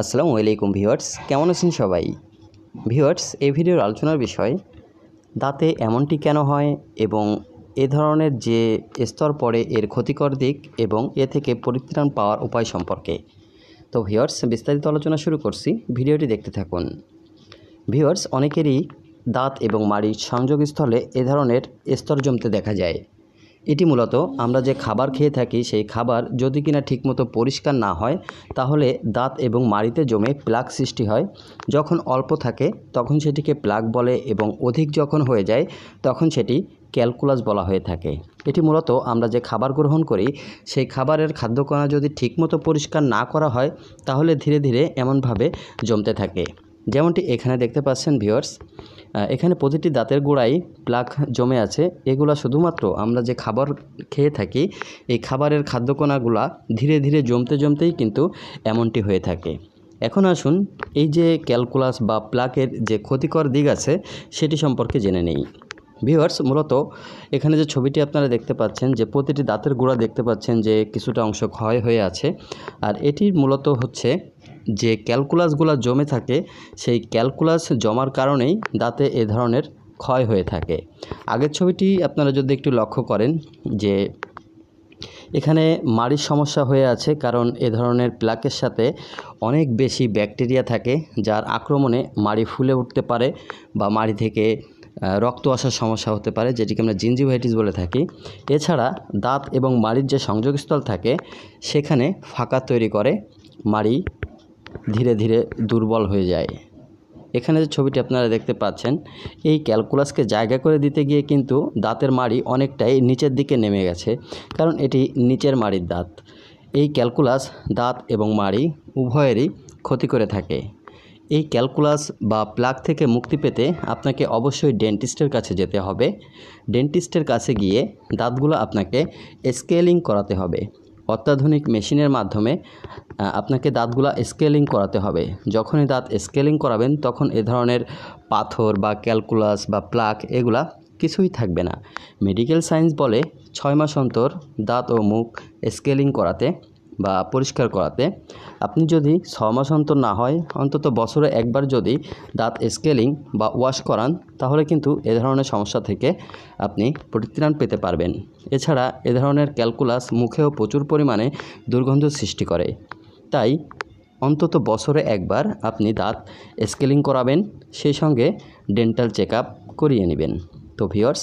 আসসালামু আলাইকুম ভিওয়ার্স কেমন আছেন সবাই ভিওয়ার্স এই ভিডিওর আলোচনার বিষয় দাঁতে এমনটি কেন হয় এবং এ ধরনের যে স্তর পড়ে এর ক্ষতিকর দিক এবং এ থেকে পরিত্রাণ পাওয়ার উপায় সম্পর্কে তো ভিওয়ার্স বিস্তারিত আলোচনা শুরু করছি ভিডিওটি দেখতে থাকুন ভিওয়ার্স অনেকেরই দাঁত এবং মাড়ির সংযোগস্থলে এ ধরনের স্তর জমতে দেখা যায় এটি মূলত আমরা যে খাবার খেয়ে থাকি সেই খাবার যদি কিনা ঠিকমতো পরিষ্কার না হয় তাহলে দাঁত এবং মাড়িতে জমে প্লাক সৃষ্টি হয় যখন অল্প থাকে তখন সেটিকে প্লাক বলে এবং অধিক যখন হয়ে যায় তখন সেটি ক্যালকুলাস বলা হয়ে থাকে এটি মূলত আমরা যে খাবার গ্রহণ করি সেই খাবারের খাদ্যকণা যদি ঠিকমতো পরিষ্কার না করা হয় তাহলে ধীরে ধীরে এমনভাবে জমতে থাকে যেমনটি এখানে দেখতে পাচ্ছেন ভিওর্স এখানে প্রতিটি দাঁতের গোড়ায় প্লাক জমে আছে এগুলা শুধুমাত্র আমরা যে খাবার খেয়ে থাকি এই খাবারের খাদ্যকোনাগুলা ধীরে ধীরে জমতে জমতেই কিন্তু এমনটি হয়ে থাকে এখন আসুন এই যে ক্যালকুলাস বা প্লাকের যে ক্ষতিকর দিক আছে সেটি সম্পর্কে জেনে নেই ভিওয়ার্স মূলত এখানে যে ছবিটি আপনারা দেখতে পাচ্ছেন যে প্রতিটি দাঁতের গোড়া দেখতে পাচ্ছেন যে কিছুটা অংশ ক্ষয় হয়ে আছে আর এটির মূলত হচ্ছে যে ক্যালকুলাসগুলো জমে থাকে সেই ক্যালকুলাস জমার কারণেই দাঁতে এ ধরনের ক্ষয় হয়ে থাকে আগের ছবিটি আপনারা যদি একটু লক্ষ্য করেন যে এখানে মাড়ির সমস্যা হয়ে আছে কারণ এ ধরনের প্লাকের সাথে অনেক বেশি ব্যাকটেরিয়া থাকে যার আক্রমণে মাড়ি ফুলে উঠতে পারে বা মাড়ি থেকে রক্ত আসার সমস্যা হতে পারে যেটিকে আমরা জিঞ্জিভাইটিস বলে থাকি এছাড়া দাঁত এবং মাড়ির যে সংযোগস্থল থাকে সেখানে ফাঁকা তৈরি করে মাড়ি ধীরে ধীরে দুর্বল হয়ে যায় এখানে যে ছবিটি আপনারা দেখতে পাচ্ছেন এই ক্যালকুলাসকে জায়গা করে দিতে গিয়ে কিন্তু দাঁতের মাড়ি অনেকটাই নিচের দিকে নেমে গেছে কারণ এটি নিচের মাড়ির দাঁত এই ক্যালকুলাস দাঁত এবং মাড়ি উভয়েরই ক্ষতি করে থাকে এই ক্যালকুলাস বা প্লাক থেকে মুক্তি পেতে আপনাকে অবশ্যই ডেন্টিস্টের কাছে যেতে হবে ডেন্টিস্টের কাছে গিয়ে দাঁতগুলো আপনাকে স্কেলিং করাতে হবে অত্যাধুনিক মেশিনের মাধ্যমে আপনাকে দাঁতগুলা স্কেলিং করাতে হবে যখনই দাঁত স্কেলিং করাবেন তখন এ ধরনের পাথর বা ক্যালকুলাস বা প্লাক এগুলা কিছুই থাকবে না মেডিকেল সায়েন্স বলে ছয় মাস অন্তর দাঁত ও মুখ স্কেলিং করাতে বা পরিষ্কার করাতে আপনি যদি ছ মাস অন্তর না হয় অন্তত বছরে একবার যদি দাঁত স্কেলিং বা ওয়াশ করান তাহলে কিন্তু এ ধরনের সমস্যা থেকে আপনি প্রতিত্রাণ পেতে পারবেন এছাড়া এ ধরনের ক্যালকুলাস মুখেও প্রচুর পরিমাণে দুর্গন্ধ সৃষ্টি করে তাই অন্তত বছরে একবার আপনি দাঁত স্কেলিং করাবেন সেই সঙ্গে ডেন্টাল চেক করিয়ে নেবেন তো ভিওর্স